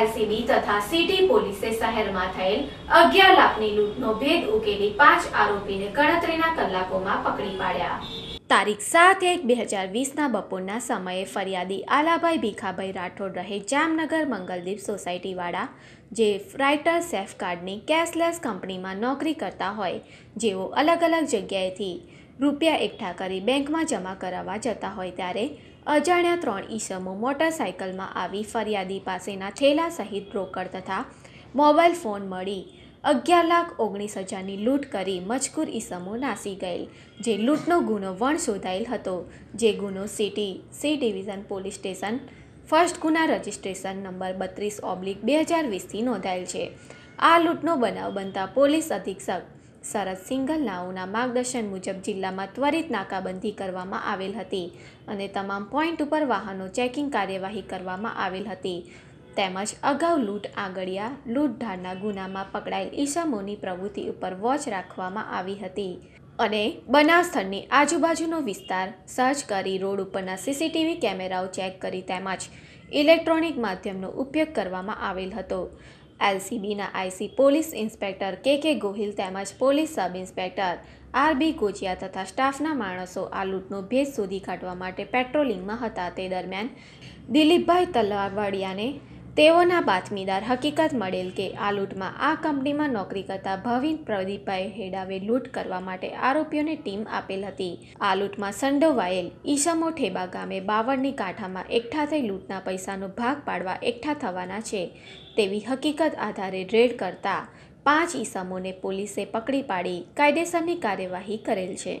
LCB તથા city પોલીસે શહેરમાં થયેલ અગિયાર લાખની લૂંટનો ભેદ ઉકેલી પાંચ આરોપીને ગણતરીના કલાકોમાં પકડી પાડ્યા તારીખ સાત એક બે હજાર વીસના બપોરના સમયે ફરિયાદી આલાભાઈ ભીખાભાઈ રાઠોડ રહે જામનગર મંગલદીપ સોસાયટીવાળા જે રાઇટર સેફ કાર્ડની કેશલેસ કંપનીમાં નોકરી કરતા હોય જેઓ અલગ અલગ જગ્યાએથી રૂપિયા એકઠા કરી બેંકમાં જમા કરાવવા જતા હોય ત્યારે અજાણ્યા ત્રણ ઈસમો મોટરસાઇકલમાં આવી ફરિયાદી પાસેના થેલા સહિત રોકડ તથા મોબાઈલ ફોન મળી અગિયાર લાખ ઓગણીસ હજારની લૂંટ કરી મજકૂર ઈસમો નાસી ગયેલ જે લૂંટનો ગુનો વણ શોધાયેલ હતો જે ગુનો city C division police station first ગુના રજિસ્ટ્રેશન નંબર બત્રીસ ઓબ્લિક બે હજાર વીસથી નોંધાયેલ છે આ લૂંટનો બનાવ બનતા પોલીસ અધિક્ષક શરદ સિંઘલ નાઓના માર્ગદર્શન મુજબ જિલ્લામાં ત્વરિત નાકાબંધી કરવામાં આવેલ હતી અને તમામ પોઈન્ટ ઉપર વાહનો ચેકિંગ કાર્યવાહી કરવામાં આવેલ હતી તેમજ અગાઉ લૂંટ આંગળિયા લૂંટધારના ગુનામાં પકડાયેલ ઈસમોની પ્રવૃત્તિ ઉપર વોચ રાખવામાં આવી હતી અને બનાવ સ્થળની આજુબાજુનો વિસ્તાર સર્ચ કરી રોડ ઉપરના સીસીટીવી કેમેરાઓ ચેક કરી તેમજ ઇલેક્ટ્રોનિક માધ્યમનો ઉપયોગ કરવામાં આવેલ હતો એલસીબીના આઈસી પોલીસ ઇન્સ્પેક્ટર કે કે ગોહિલ તેમજ police sub inspector R B Kochiya તથા સ્ટાફના માણસો આ લૂંટનો ભેદ શોધી કાઢવા માટે પેટ્રોલિંગમાં હતા તે દરમિયાન દિલીપભાઈ તલવારવાડિયાને તેઓના બાતમીદાર હકીકત મળેલ કે આ લૂંટમાં આ કંપનીમાં નોકરી કરતા ભવિન પ્રદીપભાઈ હેડાવે લૂંટ કરવા માટે આરોપીઓને ટીમ આપેલ હતી આ લૂંટમાં સંડોવાયેલ ઈસમો ઠેબા ગામે બાવળની કાંઠામાં એકઠા થઈ લૂંટના પૈસાનો ભાગ પાડવા એકઠા થવાના છે તેવી હકીકત આધારે રેડ કરતા પાંચ ઈસમોને પોલીસે પકડી પાડી કાયદેસરની કાર્યવાહી કરેલ છે